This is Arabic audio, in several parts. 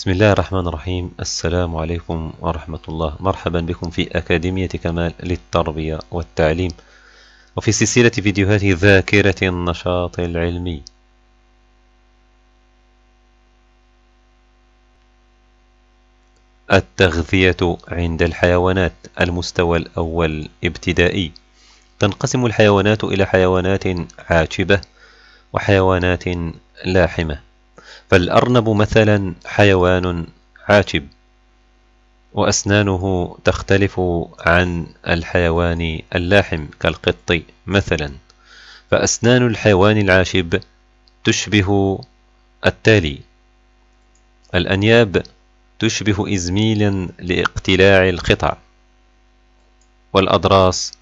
بسم الله الرحمن الرحيم السلام عليكم ورحمة الله مرحبا بكم في أكاديمية كمال للتربية والتعليم وفي سلسلة فيديوهات ذاكرة النشاط العلمي التغذية عند الحيوانات المستوى الأول ابتدائي تنقسم الحيوانات إلى حيوانات عاتبة وحيوانات لاحمة فالأرنب مثلا حيوان عاتب وأسنانه تختلف عن الحيوان اللاحم كالقط مثلا فأسنان الحيوان العاشب تشبه التالي الأنياب تشبه إزميلا لاقتلاع القطع والأضراس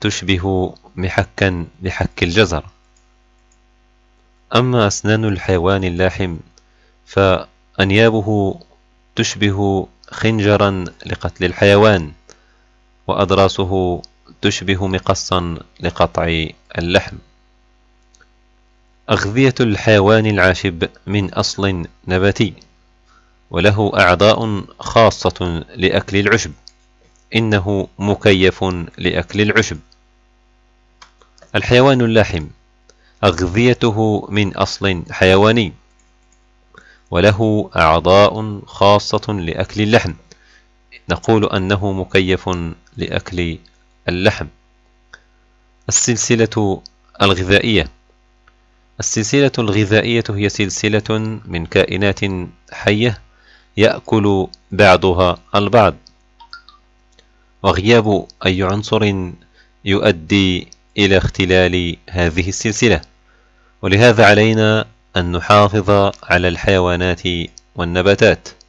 تشبه محكا لحك الجزر أما أسنان الحيوان اللاحم فأنيابه تشبه خنجرا لقتل الحيوان وأضراسه تشبه مقصا لقطع اللحم أغذية الحيوان العاشب من أصل نباتي وله أعضاء خاصة لأكل العشب إنه مكيف لأكل العشب الحيوان اللاحم أغذيته من أصل حيواني وله أعضاء خاصة لأكل اللحم نقول أنه مكيف لأكل اللحم السلسلة الغذائية السلسلة الغذائية هي سلسلة من كائنات حية يأكل بعضها البعض وغياب أي عنصر يؤدي إلى اختلال هذه السلسلة ولهذا علينا أن نحافظ على الحيوانات والنباتات